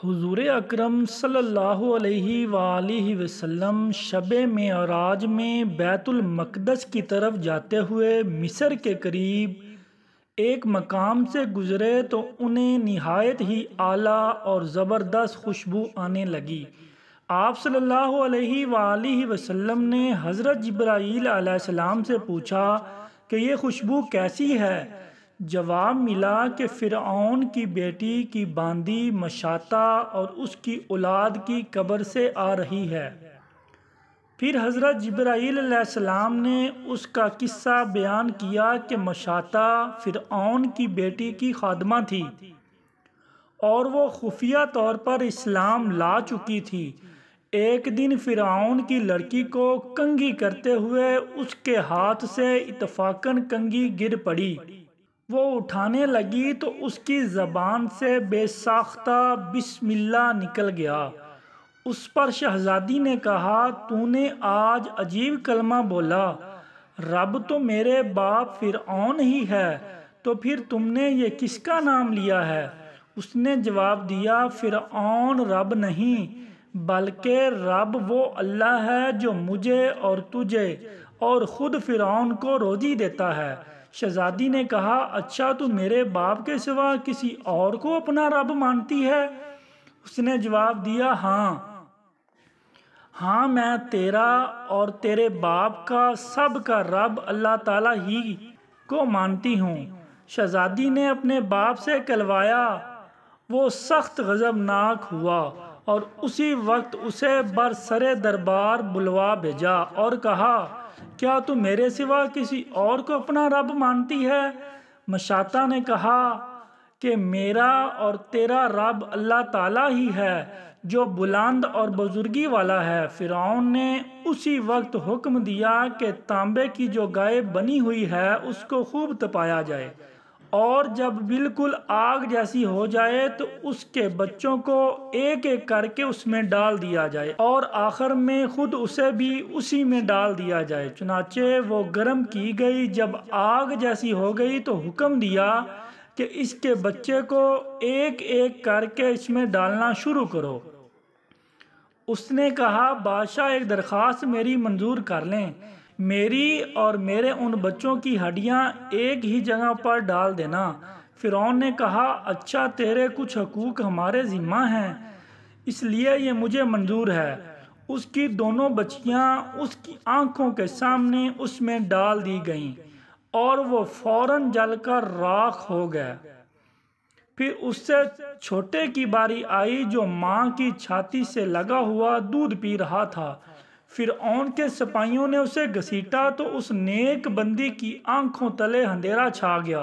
हजूर अकरम सल्लल्लाहु अलैहि वसल्लम शब मराज में बैतुल मकदस की तरफ जाते हुए मिस्र के करीब एक मकाम से गुज़रे तो उन्हें नहायत ही आला और ज़बरदस्त खुशबू आने लगी आप सल्लल्लाहु अलैहि वसल्लम ने हज़रत जब्राईल सलाम से पूछा कि ये खुशबू कैसी है जवाब मिला कि फ़िरौन की बेटी की बांदी मशाता और उसकी औलाद की कब्र से आ रही है फिर हज़रत जब्राईसम ने उसका किस्सा बयान किया कि मशाता फ़िरौन की बेटी की खादमा थी और वो खुफिया तौर पर इस्लाम ला चुकी थी एक दिन फ़िरौन की लड़की को कंगी करते हुए उसके हाथ से इतफाक़न कंगी गिर पड़ी वो उठाने लगी तो उसकी ज़बान से बेसाख्ता बिस्मिल्ला निकल गया उस पर शहज़ादी ने कहा तूने आज अजीब कलमा बोला रब तो मेरे बाप ऑन ही है तो फिर तुमने ये किसका नाम लिया है उसने जवाब दिया फिर ऑन रब नहीं बल्कि रब वो अल्लाह है जो मुझे और तुझे और ख़ुद फ़िरौन को रोज़ी देता है शहजादी ने कहा अच्छा तू मेरे बाप के सिवा किसी और को अपना रब मानती है उसने जवाब दिया हाँ हाँ मैं तेरा और तेरे बाप का सब का रब अल्लाह ताला ही को मानती हूँ शहजादी ने अपने बाप से कलवाया वो सख्त गज़बनाक हुआ और उसी वक्त उसे बरसरे दरबार बुलवा भेजा और कहा क्या तू मेरे सिवा किसी और को अपना रब मानती है मशाता ने कहा कि मेरा और तेरा रब अल्लाह ताला ही है जो बुलंद और बुजुर्गी वाला है फ़िरौन ने उसी वक्त हुक्म दिया कि तांबे की जो गाय बनी हुई है उसको खूब तपाया जाए और जब बिल्कुल आग जैसी हो जाए तो उसके बच्चों को एक एक करके उसमें डाल दिया जाए और आखिर में ख़ुद उसे भी उसी में डाल दिया जाए चुनाचे वो गर्म की गई जब आग जैसी हो गई तो हुक्म दिया कि इसके बच्चे को एक एक करके इसमें डालना शुरू करो उसने कहा बादशाह एक दरख्वास्त मेरी मंजूर कर लें मेरी और मेरे उन बच्चों की हड्डियां एक ही जगह पर डाल देना फ़िरौन ने कहा अच्छा तेरे कुछ हकूक़ हमारे ज़िम्मा हैं इसलिए ये मुझे मंजूर है उसकी दोनों बच्चियां उसकी आंखों के सामने उसमें डाल दी गईं और वो फौरन जलकर राख हो गए फिर उससे छोटे की बारी आई जो माँ की छाती से लगा हुआ दूध पी रहा था फिर के सिपाहियों ने उसे घसीटा तो उस नेक बंदी की आंखों तले अंधेरा छा गया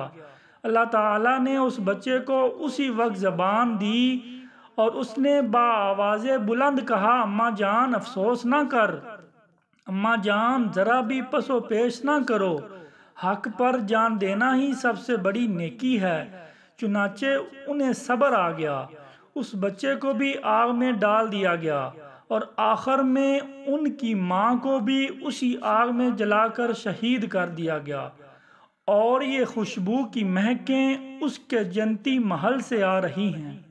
अल्लाह ताला ने उस बच्चे को उसी वक्त ज़बान दी और उसने बावाज़ बुलंद कहा अम्मा जान अफसोस ना कर अम्मा जान ज़रा भी पसो पेश ना करो हक पर जान देना ही सबसे बड़ी नेकी है चुनाचे उन्हें सब्र आ गया उस बच्चे को भी आग में डाल दिया गया और आखिर में उनकी माँ को भी उसी आग में जलाकर शहीद कर दिया गया और ये खुशबू की महकें उसके जंती महल से आ रही हैं